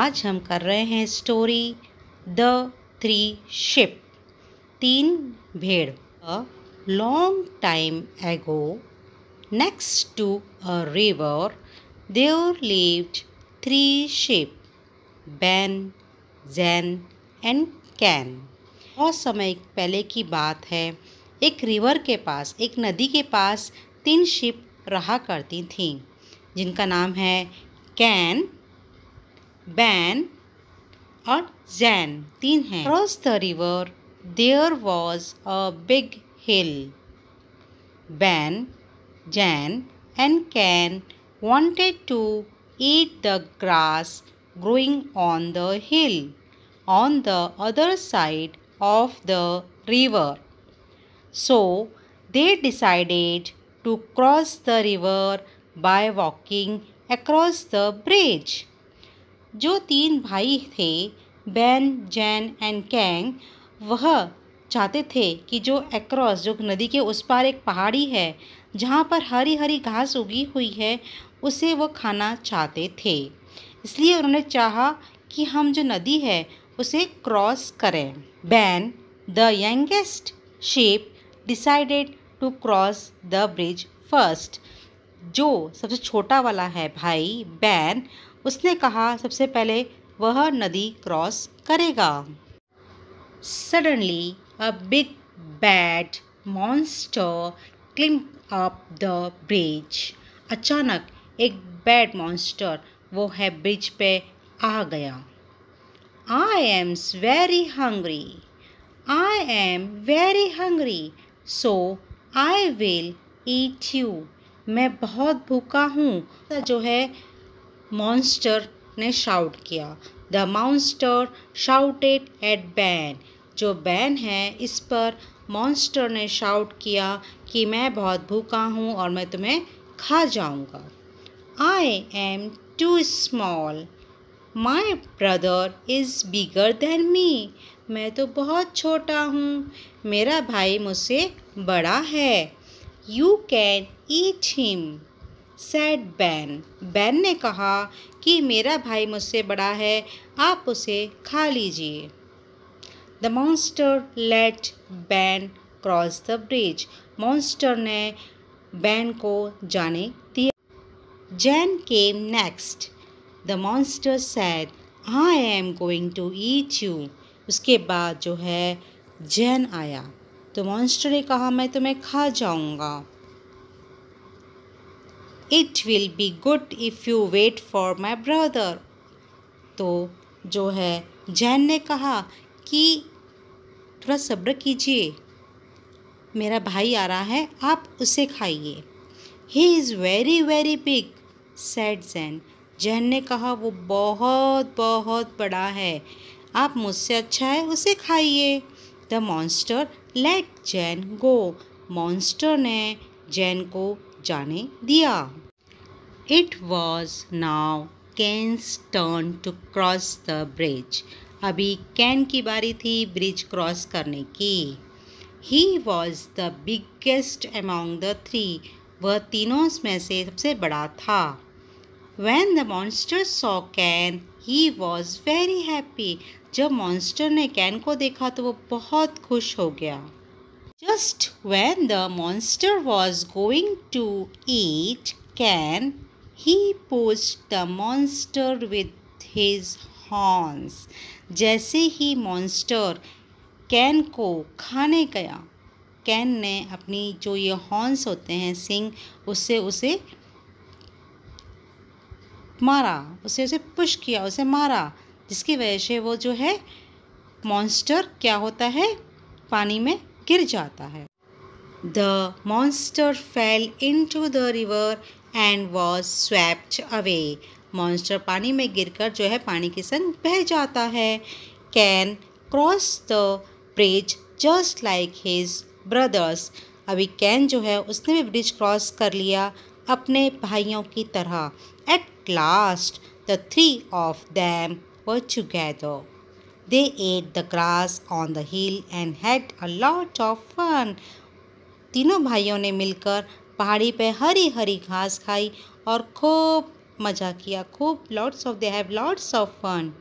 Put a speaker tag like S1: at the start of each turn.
S1: आज हम कर रहे हैं स्टोरी द थ्री शिप तीन भेड़ a long time ago next to a river there lived three sheep Ben Jen and Ken बहुत समय पहले की बात है एक रिवर के पास एक नदी के पास तीन शिप रहा करती थीं जिनका नाम है कैन Ban or Jan तीन हैं Across the river there was a big hill. Ban, Jan and Can wanted to eat the grass growing on the hill on the other side of the river. So they decided to cross the river by walking across the bridge. जो तीन भाई थे ban Jen and Kang वह चाहते थे कि जो across जो नदी के उस पार एक पहाड़ी है जहाँ पर हरी हरी घास उगी हुई है उसे वो खाना चाहते थे इसलिए उन्होंने चाहा कि हम जो नदी है उसे क्रॉस करें Ben the youngest sheep decided to cross the bridge first जो सबसे छोटा वाला है भाई बैन उसने कहा सबसे पहले वह नदी क्रॉस करेगा suddenly a big bad monster climb up the bridge अचानक एक बैड मॉन्स्टर वो है ब्रिज पे आ गया I am very hungry I am very hungry so I will eat you मैं बहुत भूखा हूँ जो है मॉन्स्टर ने शाउट किया the monster shouted at Ben जो बैन है इस पर मॉन्स्टर ने शाउट किया कि मैं बहुत भूखा हूँ और मैं तुम्हें खा जाऊँगा I am too small my brother is bigger than me मैं तो बहुत छोटा हूँ मेरा भाई मुझसे बड़ा है you can eat him said Ben Ben ने कहा कि मेरा भाई मुझसे बड़ा है आप उसे खा लीजिए the monster let Ben cross the bridge monster ने बैन को जाने दिया Jen came next the monster said I am going to eat you उसके बाद जो है जैन आया तो मॉन्स्टर ने कहा मैं तुम्हें खा जाऊंगा it will be good if you wait for my brother तो जो है जैन ने कहा कि थोड़ा सब्र कीजिए मेरा भाई आ रहा है आप उसे खाइए he is very very big said Jen Jen ने कहा वो बहुत बहुत बड़ा है आप मुझसे अच्छा है उसे खाइए the monster let Jen go monster ने जैन को जाने दिया it was now Ken's turn to cross the bridge अभी कैन की बारी थी ब्रिज क्रॉस करने की he was the biggest among the three वह तीनों में से सबसे बड़ा था when the monster saw Ken he was very happy जब मॉन्स्टर ने कैन को देखा तो वो बहुत खुश हो गया Just when the monster was going to eat can, he pushed the monster with his horns. जैसे ही मॉन्स्टर कैन को खाने गया कैन ने अपनी जो ये हॉर्न्स होते हैं सिंग उससे उसे मारा उसे उसे पुश किया उसे मारा जिसकी वजह से वो जो है मॉन्स्टर क्या होता है पानी में गिर जाता है monster fell into the river and was swept away monster पानी में गिरकर जो है पानी के संग बह जाता है can cross the bridge just like his brothers अभी कैन जो है उसने भी ब्रिज क्रॉस कर लिया अपने भाइयों की तरह at last the three of them व together They ate the grass on the hill and had a lot of fun. तीनों भाइयों ने मिलकर पहाड़ी पे हरी हरी घास खाई और खूब मज़ा किया खूब lots of they have lots of fun